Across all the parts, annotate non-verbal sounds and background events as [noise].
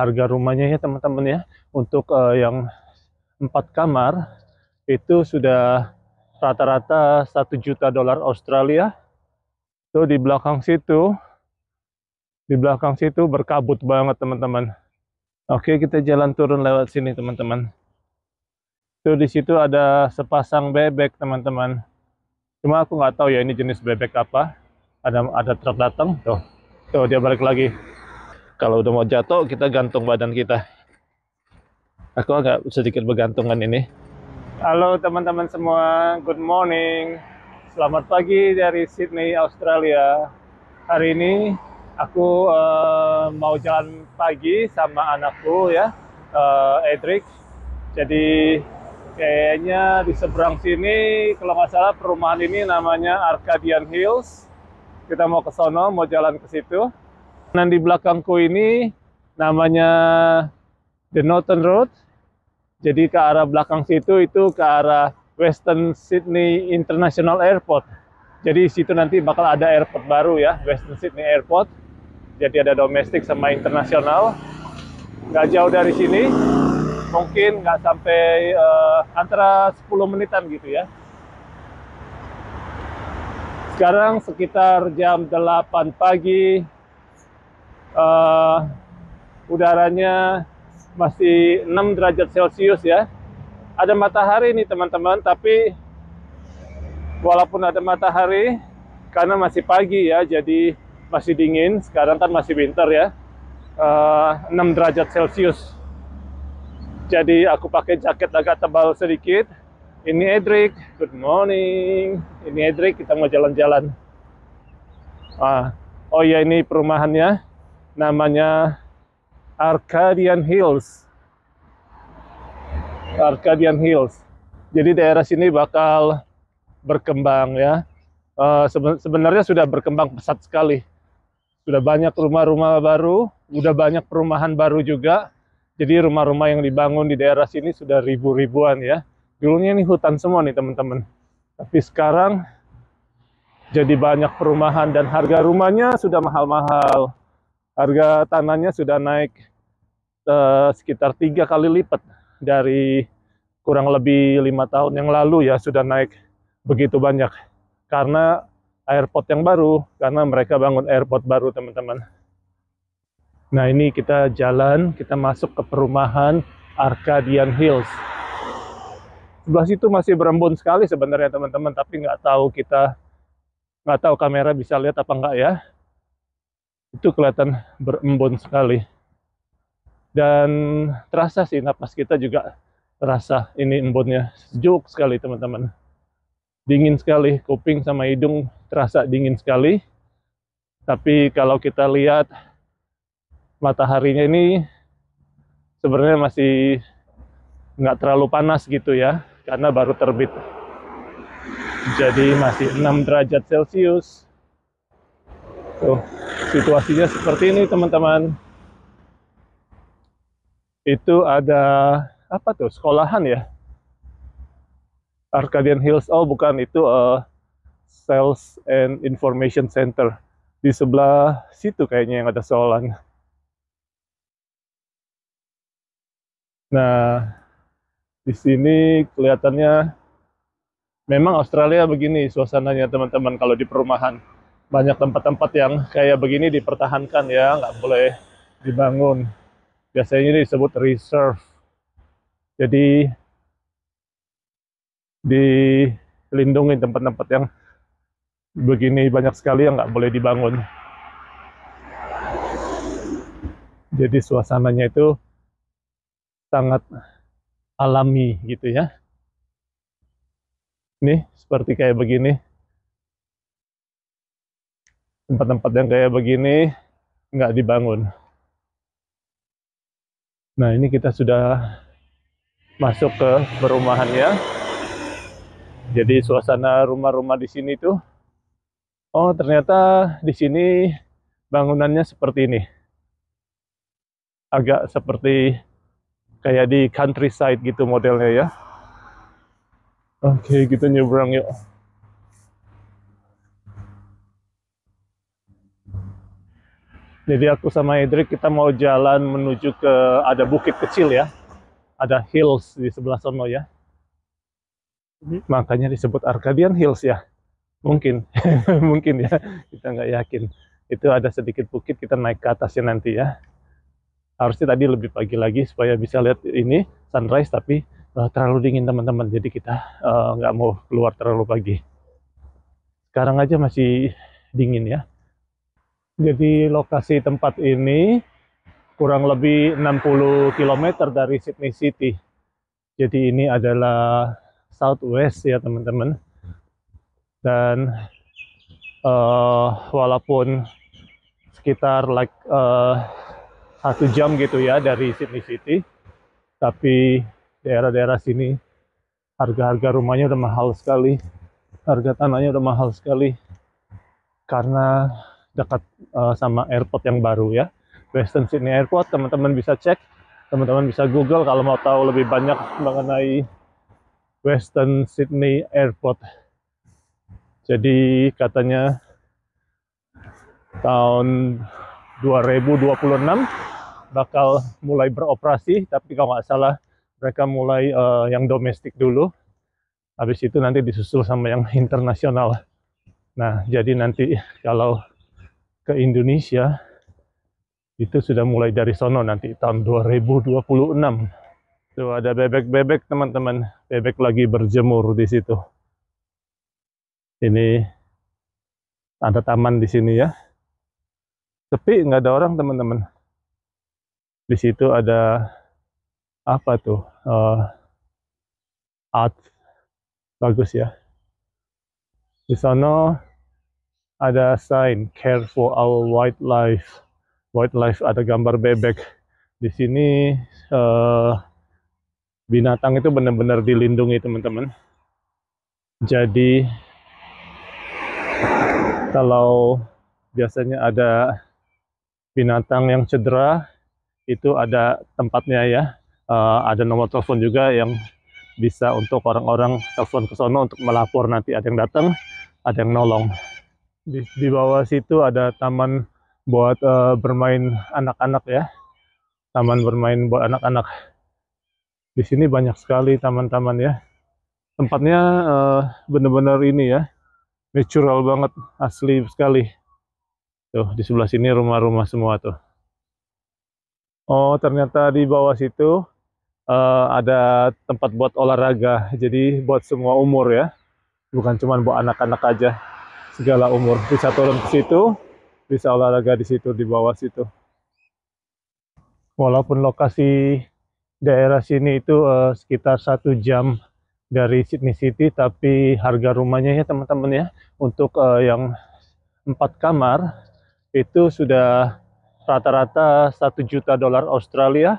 harga rumahnya ya teman-teman ya untuk uh, yang empat kamar itu sudah rata-rata satu -rata juta dolar Australia tuh di belakang situ di belakang situ berkabut banget teman-teman oke kita jalan turun lewat sini teman-teman tuh di situ ada sepasang bebek teman-teman cuma aku nggak tahu ya ini jenis bebek apa ada ada truk datang tuh tuh dia balik lagi kalau udah mau jatuh kita gantung badan kita aku agak sedikit bergantungan ini halo teman-teman semua good morning selamat pagi dari Sydney Australia hari ini aku uh, mau jalan pagi sama anakku ya uh, Edric jadi kayaknya di seberang sini kalau nggak salah perumahan ini namanya Arcadian Hills kita mau ke sono mau jalan ke situ dan di belakangku ini namanya The Northern Road. Jadi ke arah belakang situ itu ke arah Western Sydney International Airport. Jadi situ nanti bakal ada airport baru ya, Western Sydney Airport. Jadi ada domestik sama internasional. Gak jauh dari sini, mungkin gak sampai uh, antara 10 menitan gitu ya. Sekarang sekitar jam 8 pagi, uh, udaranya masih 6 derajat Celcius ya. Ada matahari nih teman-teman, tapi walaupun ada matahari, karena masih pagi ya, jadi masih dingin. Sekarang kan masih winter ya, uh, eh, 6 derajat Celcius. Jadi aku pakai jaket agak tebal sedikit. Ini Edric, good morning. Ini Edric, kita mau jalan-jalan. Ah, oh ya ini perumahannya namanya Arcadian Hills. Arcadian Hills. Jadi daerah sini bakal berkembang ya. Uh, sebenarnya sudah berkembang pesat sekali. Sudah banyak rumah-rumah baru, sudah banyak perumahan baru juga. Jadi rumah-rumah yang dibangun di daerah sini sudah ribu-ribuan ya. Dulunya ini hutan semua nih teman-teman. Tapi sekarang jadi banyak perumahan dan harga rumahnya sudah mahal-mahal harga tanahnya sudah naik eh, sekitar tiga kali lipat dari kurang lebih lima tahun yang lalu ya sudah naik begitu banyak karena airport yang baru karena mereka bangun airport baru teman-teman nah ini kita jalan kita masuk ke perumahan Arcadian Hills sebelah situ masih berembun sekali sebenarnya teman-teman tapi nggak tahu kita nggak tahu kamera bisa lihat apa nggak ya itu kelihatan berembun sekali dan terasa sih napas kita juga terasa ini embunnya sejuk sekali teman-teman dingin sekali kuping sama hidung terasa dingin sekali tapi kalau kita lihat mataharinya ini sebenarnya masih nggak terlalu panas gitu ya karena baru terbit jadi masih 6 derajat celcius Tuh, situasinya seperti ini teman-teman. Itu ada apa tuh? Sekolahan ya. Arcadian Hills. Oh, bukan itu uh, Sales and Information Center. Di sebelah situ kayaknya yang ada sekolahan Nah, di sini kelihatannya memang Australia begini suasananya teman-teman kalau di perumahan banyak tempat-tempat yang kayak begini dipertahankan ya, nggak boleh dibangun. Biasanya ini disebut reserve. Jadi dilindungi tempat-tempat yang begini banyak sekali yang nggak boleh dibangun. Jadi suasananya itu sangat alami gitu ya. Nih seperti kayak begini tempat-tempat yang kayak begini nggak dibangun. Nah ini kita sudah masuk ke perumahan ya. Jadi suasana rumah-rumah di sini tuh, oh ternyata di sini bangunannya seperti ini. Agak seperti kayak di countryside gitu modelnya ya. Oke, kita nyebrang yuk. Jadi aku sama Hendrik kita mau jalan menuju ke ada bukit kecil ya. Ada hills di sebelah sono ya. Mhm. Makanya disebut Arcadian Hills ya. Mungkin, [laughs] mungkin ya. Kita nggak yakin. Itu ada sedikit bukit kita naik ke atasnya nanti ya. Harusnya tadi lebih pagi lagi supaya bisa lihat ini sunrise tapi uh, terlalu dingin teman-teman. Jadi kita eh, nggak uh, mau keluar terlalu pagi. Sekarang aja masih dingin ya jadi lokasi tempat ini kurang lebih 60 km dari Sydney City. Jadi ini adalah Southwest ya teman-teman. Dan uh, walaupun sekitar like uh, satu jam gitu ya dari Sydney City, tapi daerah-daerah sini harga-harga rumahnya udah mahal sekali, harga tanahnya udah mahal sekali karena dekat uh, sama airport yang baru ya. Western Sydney Airport, teman-teman bisa cek, teman-teman bisa Google kalau mau tahu lebih banyak mengenai Western Sydney Airport. Jadi katanya tahun 2026 bakal mulai beroperasi, tapi kalau nggak salah mereka mulai uh, yang domestik dulu, habis itu nanti disusul sama yang internasional. Nah, jadi nanti kalau ke Indonesia itu sudah mulai dari sono nanti tahun 2026. itu ada bebek-bebek teman-teman, bebek lagi berjemur di situ. Ini ada taman di sini ya. Tapi nggak ada orang teman-teman. Di situ ada apa tuh? Uh, art bagus ya. Di sana ada sign care for our wildlife wildlife ada gambar bebek di sini uh, binatang itu benar-benar dilindungi teman-teman jadi kalau biasanya ada binatang yang cedera itu ada tempatnya ya uh, ada nomor telepon juga yang bisa untuk orang-orang telepon ke sana untuk melapor nanti ada yang datang ada yang nolong di, di bawah situ ada taman buat uh, bermain anak-anak ya taman bermain buat anak-anak di sini banyak sekali taman-taman ya tempatnya eh, bener-bener uh, ini ya natural banget asli sekali tuh di sebelah sini rumah-rumah semua tuh oh ternyata di bawah situ uh, ada tempat buat olahraga jadi buat semua umur ya bukan cuma buat anak-anak aja segala umur bisa turun ke situ bisa olahraga di situ di bawah situ walaupun lokasi daerah sini itu uh, sekitar satu jam dari Sydney City tapi harga rumahnya ya teman-teman ya untuk uh, yang empat kamar itu sudah rata-rata satu -rata juta dolar Australia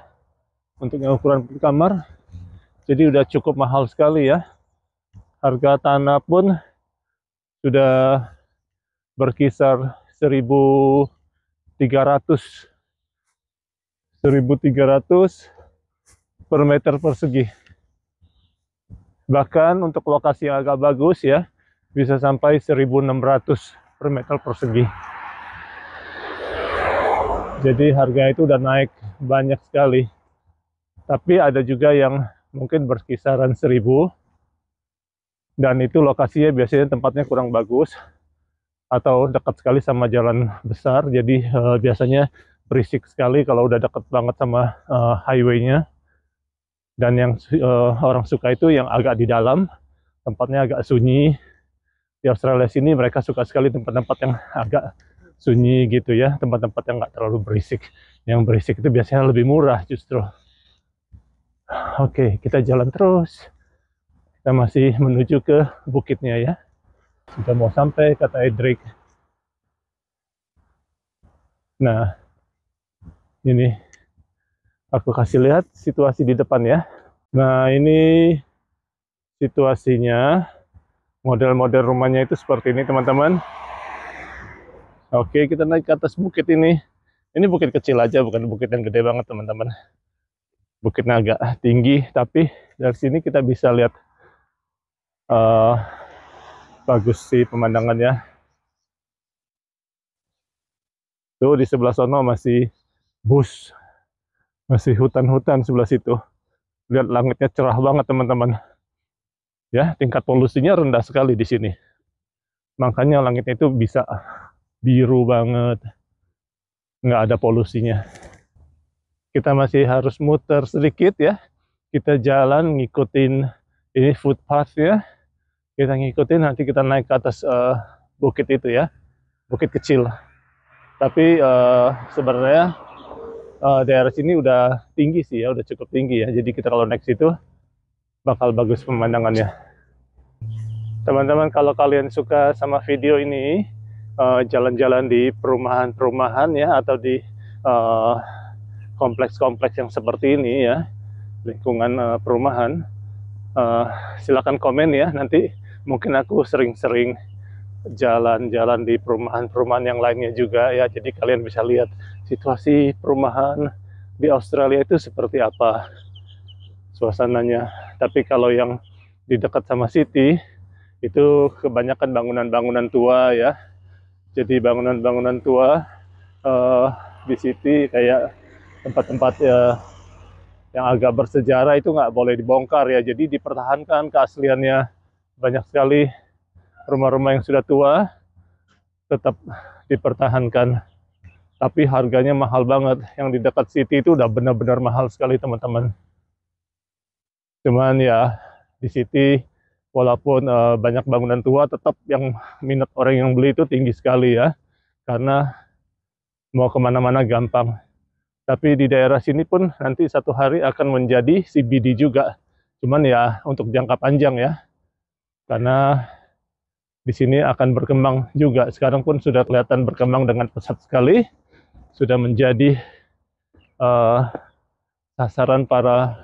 untuk yang ukuran kamar jadi udah cukup mahal sekali ya harga tanah pun sudah berkisar 1300 1300 per meter persegi bahkan untuk lokasi yang agak bagus ya bisa sampai 1600 per meter persegi jadi harga itu udah naik banyak sekali tapi ada juga yang mungkin berkisaran 1000 dan itu lokasinya biasanya tempatnya kurang bagus atau dekat sekali sama jalan besar jadi uh, biasanya berisik sekali kalau udah dekat banget sama uh, highwaynya dan yang uh, orang suka itu yang agak di dalam tempatnya agak sunyi di Australia sini mereka suka sekali tempat-tempat yang agak sunyi gitu ya tempat-tempat yang nggak terlalu berisik yang berisik itu biasanya lebih murah justru oke okay, kita jalan terus kita masih menuju ke bukitnya ya sudah mau sampai kata Edric nah ini aku kasih lihat situasi di depan ya nah ini situasinya model-model rumahnya itu seperti ini teman-teman Oke, kita naik ke atas bukit ini. Ini bukit kecil aja, bukan bukit yang gede banget, teman-teman. Bukitnya agak tinggi, tapi dari sini kita bisa lihat uh, bagus sih pemandangannya tuh di sebelah sana masih bus masih hutan-hutan sebelah situ lihat langitnya cerah banget teman-teman ya tingkat polusinya rendah sekali di sini makanya langitnya itu bisa biru banget nggak ada polusinya kita masih harus muter sedikit ya kita jalan ngikutin ini footpath ya kita ngikutin nanti kita naik ke atas uh, bukit itu ya bukit kecil tapi uh, sebenarnya uh, daerah sini udah tinggi sih ya udah cukup tinggi ya jadi kita kalau naik situ bakal bagus pemandangannya teman-teman kalau kalian suka sama video ini jalan-jalan uh, di perumahan-perumahan ya atau di kompleks-kompleks uh, yang seperti ini ya lingkungan uh, perumahan uh, silakan komen ya nanti mungkin aku sering-sering jalan-jalan di perumahan-perumahan yang lainnya juga ya jadi kalian bisa lihat situasi perumahan di Australia itu seperti apa suasananya tapi kalau yang di dekat sama city itu kebanyakan bangunan-bangunan tua ya jadi bangunan-bangunan tua uh, di city kayak tempat-tempat uh, yang agak bersejarah itu nggak boleh dibongkar ya jadi dipertahankan keasliannya banyak sekali rumah-rumah yang sudah tua tetap dipertahankan. Tapi harganya mahal banget. Yang di dekat city itu udah benar-benar mahal sekali teman-teman. Cuman ya di city walaupun uh, banyak bangunan tua tetap yang minat orang yang beli itu tinggi sekali ya. Karena mau kemana-mana gampang. Tapi di daerah sini pun nanti satu hari akan menjadi CBD juga. Cuman ya untuk jangka panjang ya karena di sini akan berkembang juga. Sekarang pun sudah kelihatan berkembang dengan pesat sekali, sudah menjadi uh, sasaran para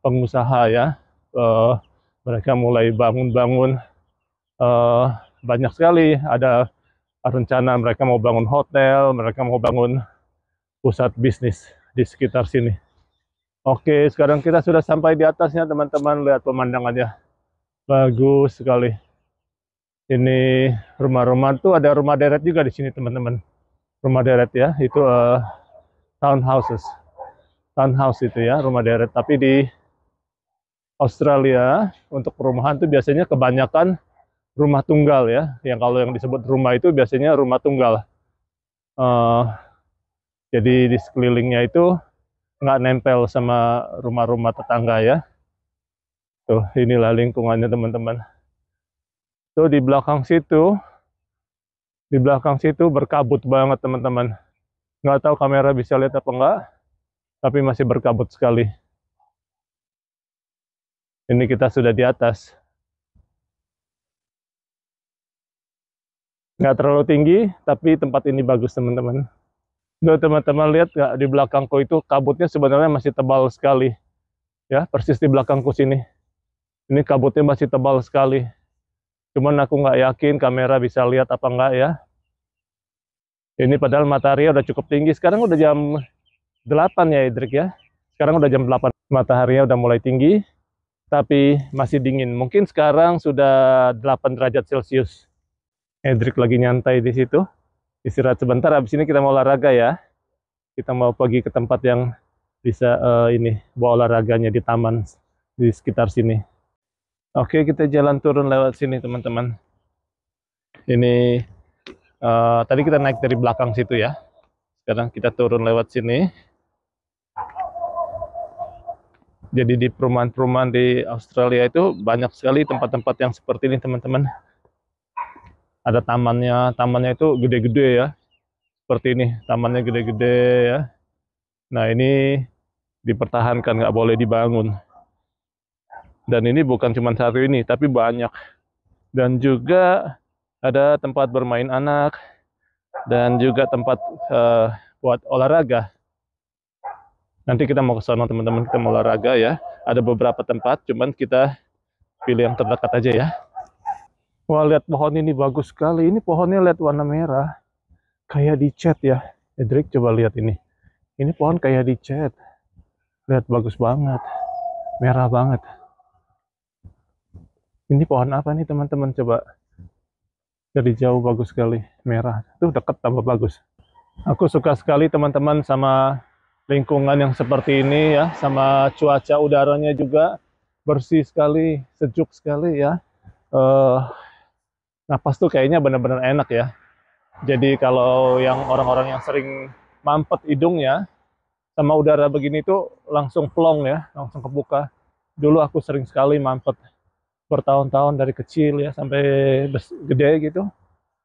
pengusaha ya. Uh, mereka mulai bangun-bangun uh, banyak sekali. Ada rencana mereka mau bangun hotel, mereka mau bangun pusat bisnis di sekitar sini. Oke, sekarang kita sudah sampai di atasnya teman-teman, lihat pemandangannya bagus sekali ini rumah-rumah tuh ada rumah deret juga di sini teman-teman rumah deret ya itu uh, townhouses townhouse itu ya rumah deret tapi di Australia untuk perumahan tuh biasanya kebanyakan rumah tunggal ya yang kalau yang disebut rumah itu biasanya rumah tunggal uh, jadi di sekelilingnya itu nggak nempel sama rumah-rumah tetangga ya Tuh, inilah lingkungannya teman-teman. Tuh di belakang situ, di belakang situ berkabut banget teman-teman. Nggak tahu kamera bisa lihat apa enggak, tapi masih berkabut sekali. Ini kita sudah di atas. Nggak terlalu tinggi, tapi tempat ini bagus teman-teman. Tuh teman-teman lihat nggak di belakangku itu kabutnya sebenarnya masih tebal sekali. Ya, persis di belakangku sini. Ini kabutnya masih tebal sekali. Cuman aku nggak yakin kamera bisa lihat apa nggak ya. Ini padahal matahari udah cukup tinggi. Sekarang udah jam 8 ya Idrik ya. Sekarang udah jam 8. Mataharinya udah mulai tinggi. Tapi masih dingin. Mungkin sekarang sudah 8 derajat Celcius. Edric lagi nyantai di situ. Istirahat sebentar, Abis ini kita mau olahraga ya. Kita mau pergi ke tempat yang bisa uh, ini bawa olahraganya di taman di sekitar sini. Oke, kita jalan turun lewat sini, teman-teman. Ini uh, tadi kita naik dari belakang situ ya. Sekarang kita turun lewat sini. Jadi di perumahan-perumahan di Australia itu banyak sekali tempat-tempat yang seperti ini, teman-teman. Ada tamannya, tamannya itu gede-gede ya. Seperti ini, tamannya gede-gede ya. Nah, ini dipertahankan, nggak boleh dibangun. Dan ini bukan cuma satu ini, tapi banyak. Dan juga ada tempat bermain anak dan juga tempat uh, buat olahraga. Nanti kita mau ke sana teman-teman, kita mau olahraga ya. Ada beberapa tempat, cuman kita pilih yang terdekat aja ya. Wah, lihat pohon ini bagus sekali. Ini pohonnya lihat warna merah. Kayak dicat ya. Edric coba lihat ini. Ini pohon kayak dicat. Lihat bagus banget. Merah banget ini pohon apa nih teman-teman coba dari jauh bagus sekali merah tuh deket tambah bagus aku suka sekali teman-teman sama lingkungan yang seperti ini ya sama cuaca udaranya juga bersih sekali sejuk sekali ya uh, napas tuh kayaknya benar-benar enak ya jadi kalau yang orang-orang yang sering mampet hidungnya sama udara begini tuh langsung plong ya langsung kebuka dulu aku sering sekali mampet bertahun-tahun dari kecil ya sampai gede gitu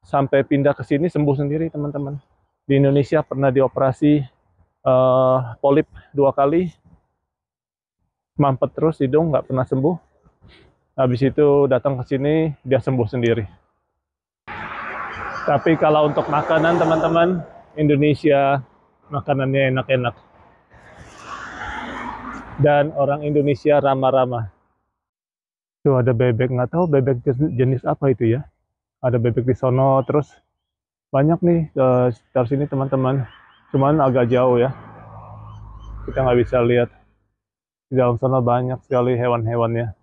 sampai pindah ke sini sembuh sendiri teman-teman di Indonesia pernah dioperasi uh, polip dua kali mampet terus hidung nggak pernah sembuh habis itu datang ke sini dia sembuh sendiri tapi kalau untuk makanan teman-teman Indonesia makanannya enak-enak dan orang Indonesia ramah-ramah itu ada bebek, nggak tahu bebek jenis apa itu ya. Ada bebek di sono, terus banyak nih uh, sekitar sini teman-teman. Cuman agak jauh ya. Kita nggak bisa lihat. Di dalam sana banyak sekali hewan-hewannya.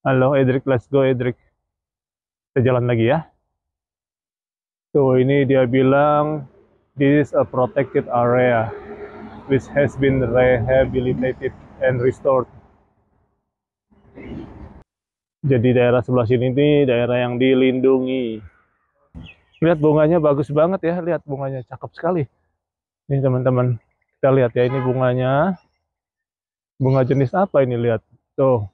Halo Edric, let's go Edric. Kita jalan lagi ya. So ini dia bilang, this is a protected area which has been rehabilitated and restored jadi daerah sebelah sini ini daerah yang dilindungi. Lihat bunganya bagus banget ya, lihat bunganya cakep sekali. Ini teman-teman, kita lihat ya ini bunganya. Bunga jenis apa ini lihat. Tuh.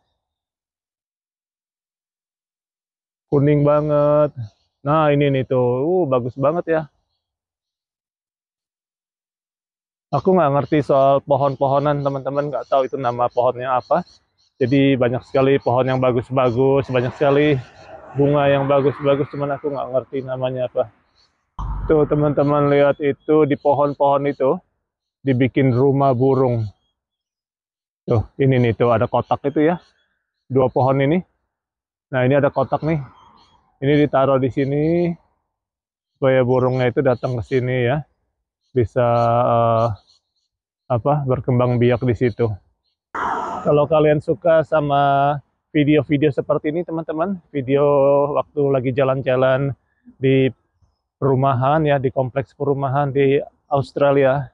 Kuning banget. Nah, ini nih tuh. Uh, bagus banget ya. Aku nggak ngerti soal pohon-pohonan, teman-teman. Nggak tahu itu nama pohonnya apa jadi banyak sekali pohon yang bagus-bagus banyak sekali bunga yang bagus-bagus cuman aku nggak ngerti namanya apa tuh teman-teman lihat itu di pohon-pohon itu dibikin rumah burung tuh ini nih tuh ada kotak itu ya dua pohon ini nah ini ada kotak nih ini ditaruh di sini supaya burungnya itu datang ke sini ya bisa uh, apa berkembang biak di situ kalau kalian suka sama video-video seperti ini teman-teman, video waktu lagi jalan-jalan di perumahan ya, di kompleks perumahan di Australia,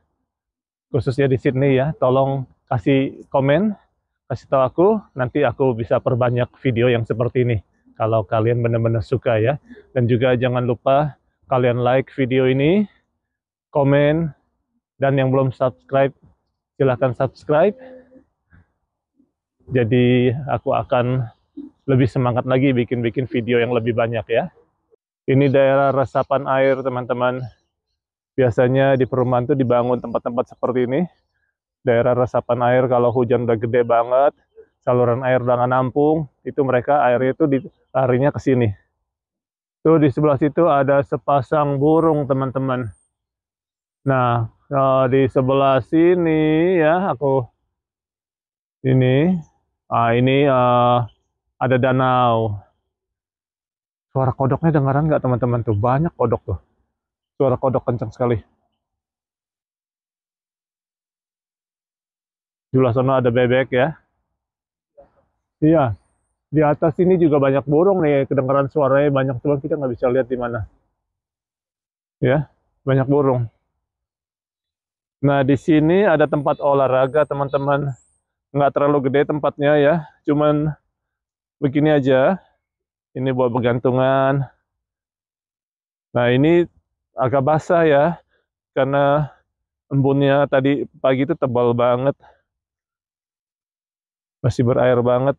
khususnya di Sydney ya, tolong kasih komen, kasih tahu aku, nanti aku bisa perbanyak video yang seperti ini. Kalau kalian benar-benar suka ya. Dan juga jangan lupa kalian like video ini, komen, dan yang belum subscribe silahkan subscribe jadi aku akan lebih semangat lagi bikin-bikin video yang lebih banyak ya. Ini daerah resapan air teman-teman. Biasanya di perumahan tuh dibangun tempat-tempat seperti ini. Daerah resapan air kalau hujan udah gede banget, saluran air udah nggak nampung, itu mereka airnya itu larinya ke sini. Tuh di sebelah situ ada sepasang burung teman-teman. Nah, eh, di sebelah sini ya aku ini uh, ini uh, ada danau. Suara kodoknya dengaran nggak teman-teman tuh? Banyak kodok tuh. Suara kodok kencang sekali. Di sebelah sana ada bebek ya. Iya. Di atas ini juga banyak burung nih, kedengaran suaranya banyak Cuma kita nggak bisa lihat di mana. Ya, banyak burung. Nah, di sini ada tempat olahraga, teman-teman nggak terlalu gede tempatnya ya cuman begini aja ini buat bergantungan nah ini agak basah ya karena embunnya tadi pagi itu tebal banget masih berair banget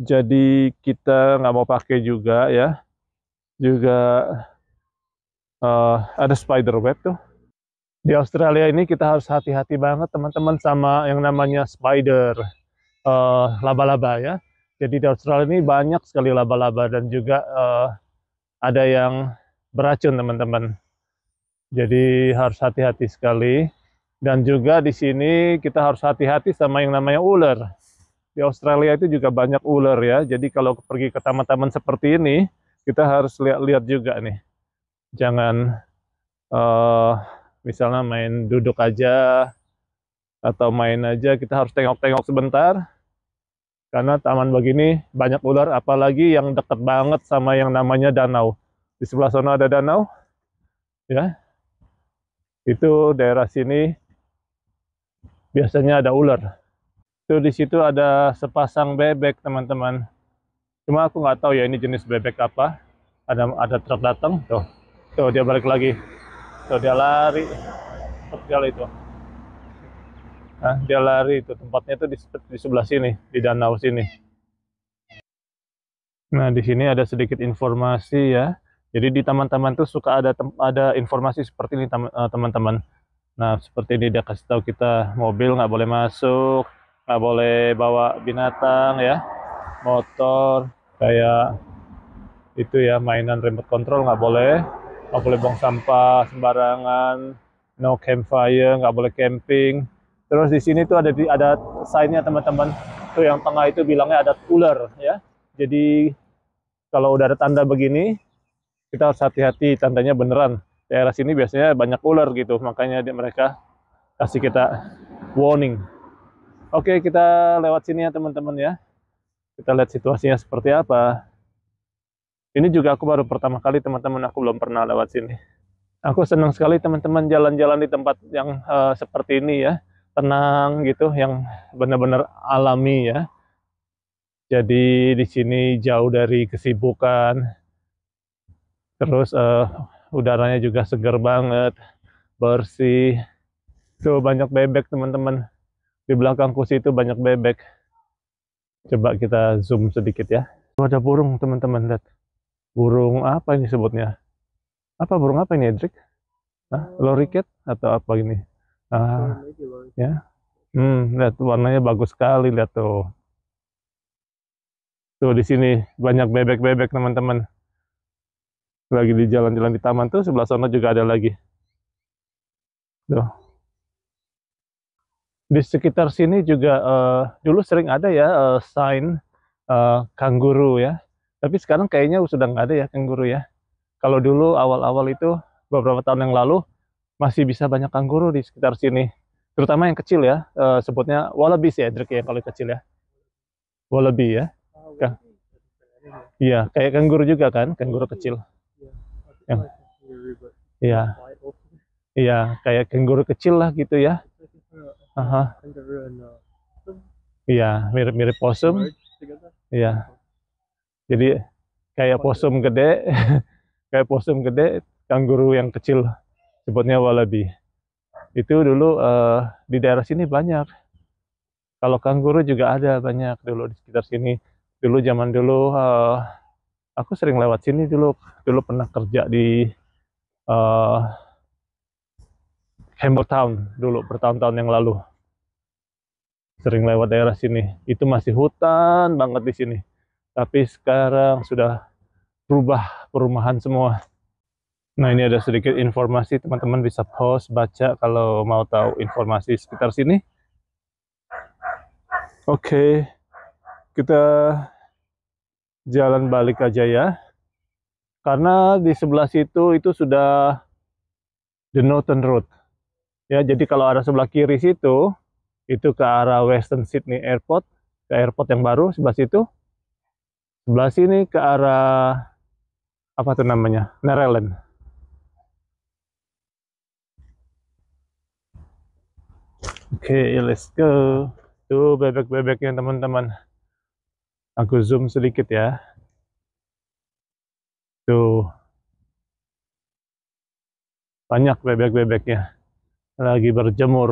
jadi kita nggak mau pakai juga ya juga uh, ada spider web tuh di Australia ini kita harus hati-hati banget teman-teman sama yang namanya spider eh, laba-laba uh, ya. Jadi di Australia ini banyak sekali laba-laba dan juga uh, ada yang beracun teman-teman. Jadi harus hati-hati sekali dan juga di sini kita harus hati-hati sama yang namanya ular. Di Australia itu juga banyak ular ya. Jadi kalau pergi ke taman-taman seperti ini kita harus lihat-lihat juga nih. Jangan uh, misalnya main duduk aja atau main aja kita harus tengok-tengok sebentar karena taman begini banyak ular apalagi yang deket banget sama yang namanya danau di sebelah sana ada danau ya itu daerah sini biasanya ada ular itu di situ ada sepasang bebek teman-teman cuma aku nggak tahu ya ini jenis bebek apa ada ada truk datang tuh tuh dia balik lagi Tuh dia lari. Seperti itu. Nah, dia lari itu tempatnya itu di, di sebelah sini, di danau sini. Nah, di sini ada sedikit informasi ya. Jadi di taman-taman tuh suka ada ada informasi seperti ini eh, teman-teman. Nah, seperti ini dia kasih tahu kita mobil nggak boleh masuk, nggak boleh bawa binatang ya, motor kayak itu ya mainan remote control nggak boleh, nggak boleh buang sampah sembarangan, no campfire, nggak boleh camping. Terus di sini tuh ada ada sign-nya teman-teman. Tuh yang tengah itu bilangnya ada ular ya. Jadi kalau udah ada tanda begini, kita harus hati-hati tandanya beneran. Daerah sini biasanya banyak ular gitu, makanya dia mereka kasih kita warning. Oke, kita lewat sini ya teman-teman ya. Kita lihat situasinya seperti apa. Ini juga aku baru pertama kali teman-teman, aku belum pernah lewat sini. Aku senang sekali teman-teman jalan-jalan di tempat yang uh, seperti ini ya, tenang gitu, yang benar-benar alami ya. Jadi di sini jauh dari kesibukan, terus uh, udaranya juga seger banget, bersih. Tuh banyak bebek teman-teman, di belakangku situ banyak bebek. Coba kita zoom sedikit ya. ada burung teman-teman, lihat burung apa ini sebutnya? Apa burung apa ini, Edric? Hah? Eh, Loriket atau apa gini? Ah, iya, ya. Hmm, lihat warnanya bagus sekali, lihat tuh. Tuh di sini banyak bebek-bebek teman-teman. Lagi di jalan-jalan di taman tuh sebelah sana juga ada lagi. Tuh. Di sekitar sini juga uh, dulu sering ada ya uh, sign uh, kanguru ya tapi sekarang kayaknya sudah nggak ada ya kanguru ya. Kalau dulu awal-awal itu beberapa tahun yang lalu masih bisa banyak kanguru di sekitar sini. Terutama yang kecil ya, e, sebutnya wallabies ya, Drake ya kalau kecil ya. Wallaby ya. Iya, ya, kayak kanguru juga kan, kanguru kecil. Iya. Iya. Iya, kayak kanguru kecil lah gitu ya. Aha. Iya, mirip-mirip possum. Iya. Jadi [laughs] kayak posum gede, kayak posum gede, kanguru yang kecil sebutnya walabi Itu dulu uh, di daerah sini banyak. Kalau kanguru juga ada banyak dulu di sekitar sini. Dulu zaman dulu uh, aku sering lewat sini dulu. Dulu pernah kerja di uh, eh, Campbell Town dulu bertahun-tahun yang lalu. Sering lewat daerah sini. Itu masih hutan banget di sini tapi sekarang sudah berubah perumahan semua. Nah ini ada sedikit informasi teman-teman bisa post baca kalau mau tahu informasi sekitar sini. Oke, kita jalan balik aja ya. Karena di sebelah situ itu sudah the Northern Road. Ya, jadi kalau arah sebelah kiri situ, itu ke arah Western Sydney Airport, ke airport yang baru sebelah situ. Sebelah sini ke arah apa tuh namanya? Nerelen. Oke, okay, let's go. Tuh bebek-bebeknya teman-teman. Aku zoom sedikit ya. Tuh. Banyak bebek-bebeknya. Lagi berjemur.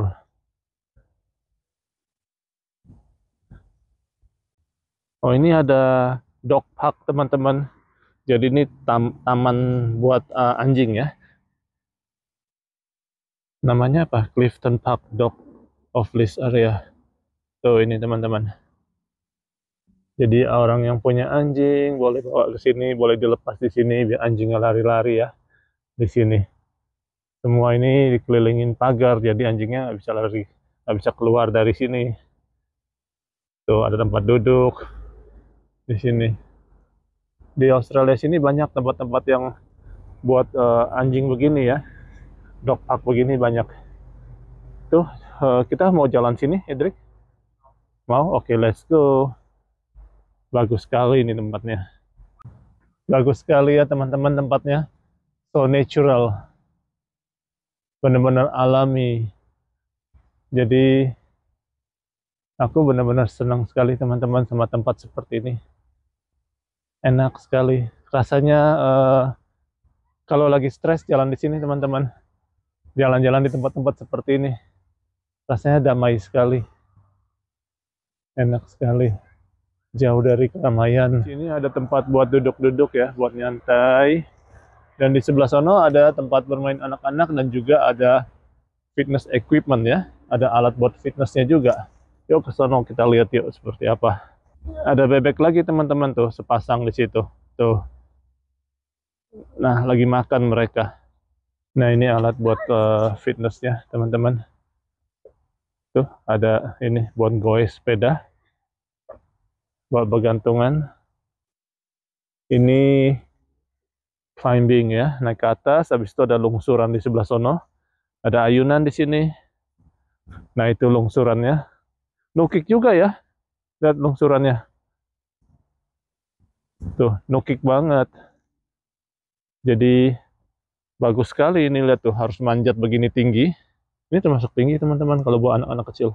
Oh, ini ada dog park teman-teman jadi ini tam taman buat uh, anjing ya namanya apa Clifton Park Dog Off Leash Area tuh ini teman-teman jadi orang yang punya anjing boleh bawa ke sini boleh dilepas di sini biar anjingnya lari-lari ya di sini semua ini dikelilingin pagar jadi anjingnya nggak bisa lari nggak bisa keluar dari sini tuh ada tempat duduk di sini di Australia sini banyak tempat-tempat yang buat uh, anjing begini ya dog park begini banyak tuh uh, kita mau jalan sini Edric mau oke okay, let's go bagus sekali ini tempatnya bagus sekali ya teman-teman tempatnya so natural benar-benar alami jadi aku benar-benar senang sekali teman-teman sama tempat seperti ini enak sekali rasanya uh, kalau lagi stres jalan di sini teman-teman jalan-jalan di tempat-tempat seperti ini rasanya damai sekali enak sekali jauh dari keramaian ini ada tempat buat duduk-duduk ya buat nyantai dan di sebelah sana ada tempat bermain anak-anak dan juga ada fitness equipment ya ada alat buat fitnessnya juga yuk ke sana kita lihat yuk seperti apa ada bebek lagi teman-teman tuh sepasang di situ tuh nah lagi makan mereka nah ini alat buat uh, fitnessnya teman-teman tuh ada ini buat goes sepeda buat bergantungan ini climbing ya naik ke atas habis itu ada lungsuran di sebelah sono ada ayunan di sini nah itu lungsurannya nukik juga ya Lihat lungsurannya. Tuh, nukik banget. Jadi, bagus sekali ini. Lihat tuh, harus manjat begini tinggi. Ini termasuk tinggi, teman-teman, kalau buat anak-anak kecil.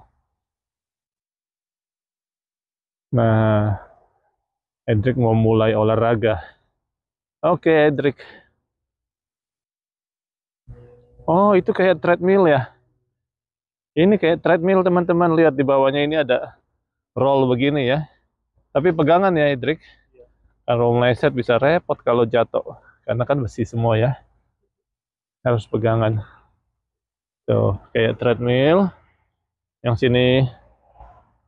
Nah, Edric mau mulai olahraga. Oke, Edric. Oh, itu kayak treadmill ya? Ini kayak treadmill, teman-teman. Lihat di bawahnya ini ada roll begini ya. Tapi pegangan ya Idrik. Iya. Kalau meleset bisa repot kalau jatuh. Karena kan besi semua ya. Harus pegangan. Tuh, kayak treadmill. Yang sini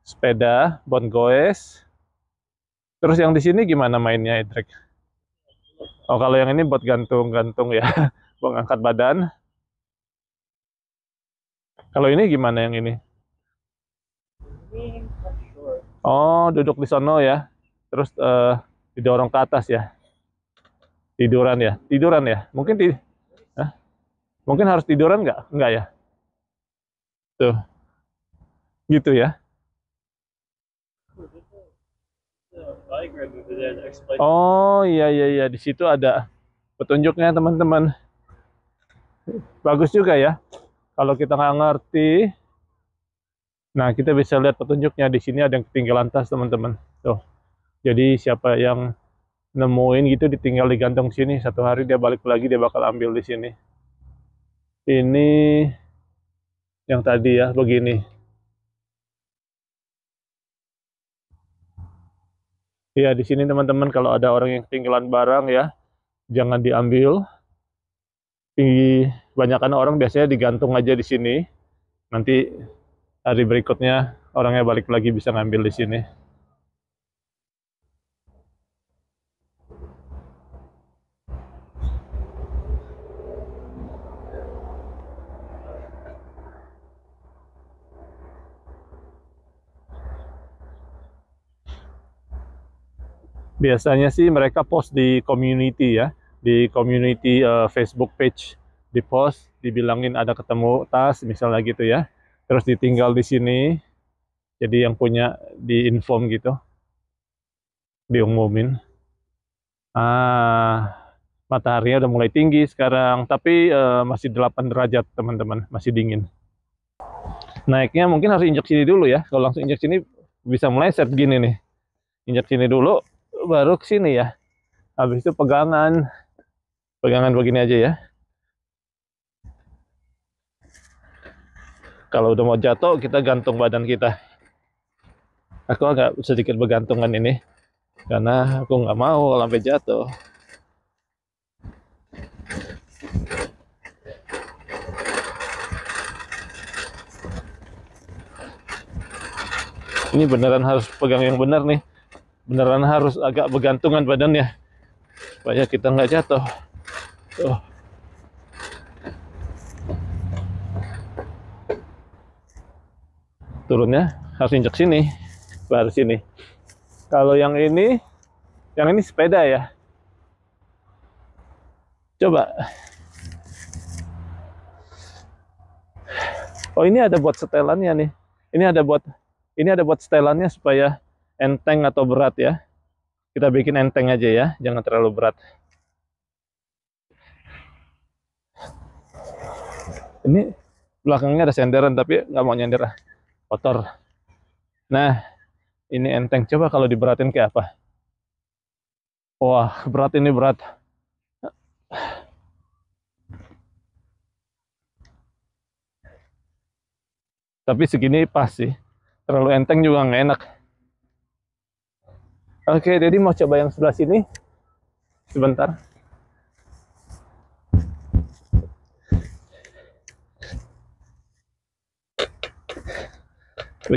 sepeda, bon goes. Terus yang di sini gimana mainnya Idrik? Oh, kalau yang ini buat gantung-gantung ya. [laughs] buat angkat badan. Kalau ini gimana yang ini? Oh, duduk di sono ya. Terus uh, didorong ke atas ya. Tiduran ya. Tiduran ya. Mungkin di huh? Mungkin harus tiduran nggak? Nggak ya? Tuh. Gitu ya. Oh iya iya iya di situ ada petunjuknya teman-teman. Bagus juga ya. Kalau kita nggak ngerti, Nah, kita bisa lihat petunjuknya di sini ada yang ketinggalan tas, teman-teman. Tuh. Jadi siapa yang nemuin gitu ditinggal digantung sini, satu hari dia balik lagi dia bakal ambil di sini. Ini yang tadi ya, begini. Ya, di sini teman-teman kalau ada orang yang ketinggalan barang ya, jangan diambil. Tinggi, banyakkan orang biasanya digantung aja di sini. Nanti hari berikutnya orangnya balik lagi bisa ngambil di sini. Biasanya sih mereka post di community ya, di community uh, Facebook page, di post, dibilangin ada ketemu tas misalnya gitu ya terus ditinggal di sini jadi yang punya diinform gitu diumumin ah mataharinya udah mulai tinggi sekarang tapi uh, masih 8 derajat teman-teman masih dingin naiknya mungkin harus injak sini dulu ya kalau langsung injak sini bisa mulai set gini nih injak sini dulu baru ke sini ya habis itu pegangan pegangan begini aja ya kalau udah mau jatuh kita gantung badan kita aku agak sedikit bergantungan ini karena aku nggak mau sampai jatuh ini beneran harus pegang yang benar nih beneran harus agak bergantungan badannya supaya kita nggak jatuh tuh turunnya harus injek sini baru sini kalau yang ini yang ini sepeda ya coba oh ini ada buat setelannya nih ini ada buat ini ada buat setelannya supaya enteng atau berat ya kita bikin enteng aja ya jangan terlalu berat ini belakangnya ada senderan tapi nggak mau nyender ah kotor. Nah, ini enteng. Coba kalau diberatin kayak apa? Wah, berat ini berat. Tapi segini pas sih. Terlalu enteng juga nggak enak. Oke, jadi mau coba yang sebelah sini. Sebentar.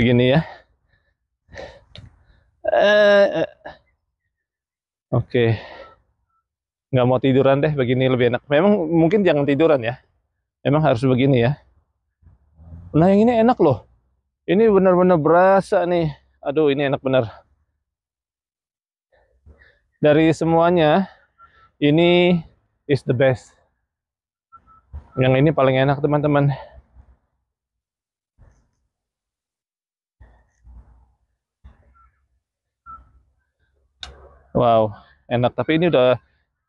begini ya eh, eh. oke okay. nggak mau tiduran deh begini lebih enak memang mungkin jangan tiduran ya memang harus begini ya nah yang ini enak loh ini benar-benar berasa nih aduh ini enak bener dari semuanya ini is the best yang ini paling enak teman-teman Wow, enak. Tapi ini udah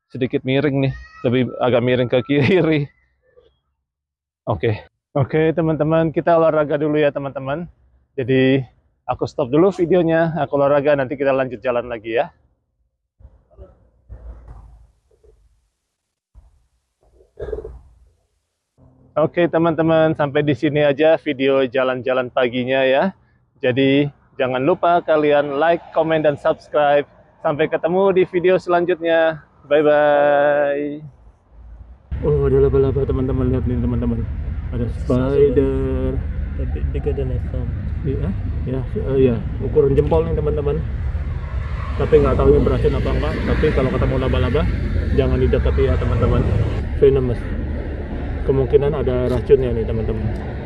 sedikit miring nih, lebih agak miring ke kiri. Oke, okay. oke okay, teman-teman, kita olahraga dulu ya teman-teman. Jadi aku stop dulu videonya, aku olahraga, nanti kita lanjut jalan lagi ya. Oke okay, teman-teman, sampai di sini aja video jalan-jalan paginya ya. Jadi jangan lupa kalian like, comment, dan subscribe Sampai ketemu di video selanjutnya. Bye bye. Oh, ada laba-laba teman-teman lihat nih teman-teman. Ada spider. Bigger than I thumb. Iya, ya, uh, ya. Ukuran jempol nih teman-teman. Tapi nggak tahu ini berhasil apa enggak. Tapi kalau ketemu laba-laba, jangan didekati ya teman-teman. Venomous. Kemungkinan ada racunnya nih teman-teman.